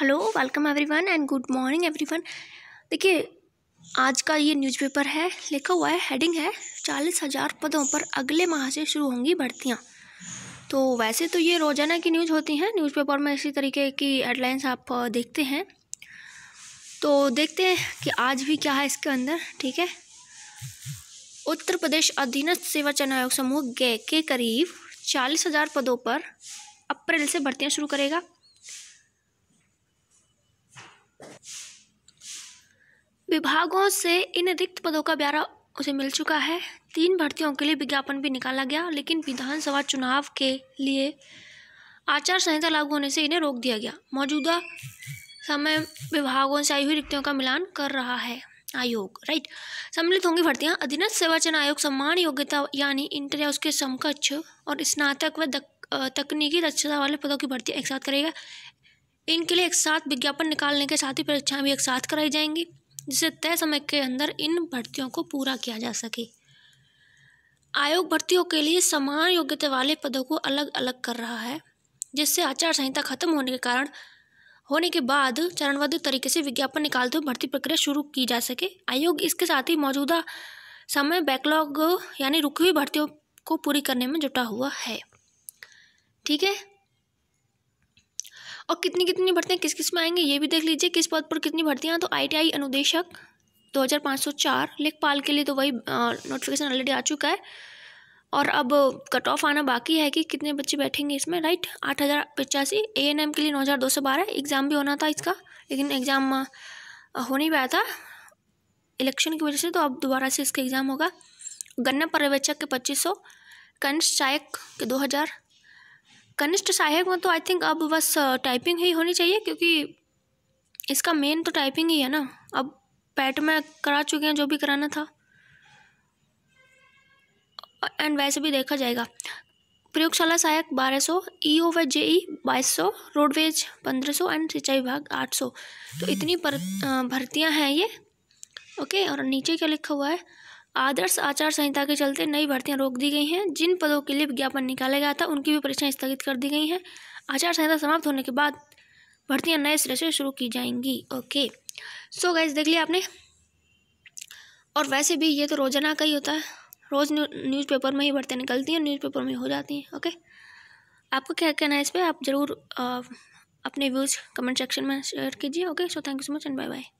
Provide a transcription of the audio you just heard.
hello welcome everyone and good morning everyone देखिए आज का ये न्यूज़पेपर है लिखा हुआ है हेडिंग है चालीस हज़ार पदों पर अगले माह से शुरू होंगी भर्तियाँ तो वैसे तो ये रोज़ाना की न्यूज़ होती हैं न्यूज़पेपर में इसी तरीके की हेडलाइंस आप देखते हैं तो देखते हैं कि आज भी क्या है इसके अंदर ठीक है उत्तर प्रदेश अधीनस्थ सेवा चयन आयोग समूह गए के करीब चालीस हज़ार पदों पर अप्रैल से भर्तियाँ शुरू करेगा विभागों से इन रिक्त पदों का ब्यौरा उसे मिल चुका है तीन भर्तियों के लिए विज्ञापन भी निकाला गया लेकिन विधानसभा चुनाव के लिए आचार संहिता लागू होने से इन्हें रोक दिया गया मौजूदा समय विभागों से आई हुई रिक्तियों का मिलान कर रहा है आयोग राइट सम्मिलित होंगी भर्तियां अधीनस्थ सेवाचन आयोग सम्मान योग्यता यानी इंटर या उसके समकक्ष और स्नातक व तकनीकी दक्षता वाले पदों की भर्ती एक साथ करेगा इनके लिए एक साथ विज्ञापन निकालने के साथ ही परीक्षाएं भी एक साथ कराई जाएंगी जिससे तय समय के अंदर इन भर्तियों को पूरा किया जा सके आयोग भर्तियों के लिए समान योग्यता वाले पदों को अलग अलग कर रहा है जिससे आचार संहिता खत्म होने के कारण होने के बाद चरणबद्ध तरीके से विज्ञापन निकालते हुए भर्ती प्रक्रिया शुरू की जा सके आयोग इसके साथ ही मौजूदा समय बैकलॉग यानी रुकी हुई भर्तियों को पूरी करने में जुटा हुआ है ठीक है और कितनी कितनी भर्तियाँ किस किस में आएंगे ये भी देख लीजिए किस पद पर कितनी भर्तियाँ तो आईटीआई अनुदेशक 2504 लेखपाल के लिए तो वही नोटिफिकेशन ऑलरेडी आ चुका है और अब कट ऑफ आना बाकी है कि कितने बच्चे बैठेंगे इसमें राइट आठ हज़ार पचासी ए एन एम के लिए नौ हज़ार दो सौ बारह एग्ज़ाम भी होना था इसका लेकिन एग्ज़ाम हो नहीं पाया था इलेक्शन की वजह से तो अब दोबारा से इसका एग्ज़ाम होगा गन्ना पर्यवेक्षक के पच्चीस सौ कंस चायक के दो हज़ार कनिष्ठ सहायक में तो आई थिंक अब बस टाइपिंग ही होनी चाहिए क्योंकि इसका मेन तो टाइपिंग ही है ना अब पैट में करा चुके हैं जो भी कराना था एंड वैसे भी देखा जाएगा प्रयोगशाला सहायक बारह सौ ई ओ व जे ई बाईस सौ रोडवेज पंद्रह सौ एंड सिंचाई विभाग आठ सौ तो इतनी भर्तियां हैं ये ओके और नीचे क्या लिखा हुआ है आदर्श आचार संहिता के चलते नई भर्तियां रोक दी गई हैं जिन पदों के लिए विज्ञापन निकाला गया था उनकी भी परीक्षाएं स्थगित कर दी गई हैं आचार संहिता समाप्त होने के बाद भर्तियां नए सिरे से शुरू की जाएंगी ओके सो गैस देख लिया आपने और वैसे भी ये तो रोजाना का ही होता है रोज़ न्यूज न्यूज़पेपर में ही भर्तियाँ निकलती हैं न्यूज़पेपर में हो जाती हैं ओके आपको क्या कहना है इस पर आप ज़रूर अपने व्यूज़ कमेंट सेक्शन में शेयर कीजिए okay so thank you so much and bye bye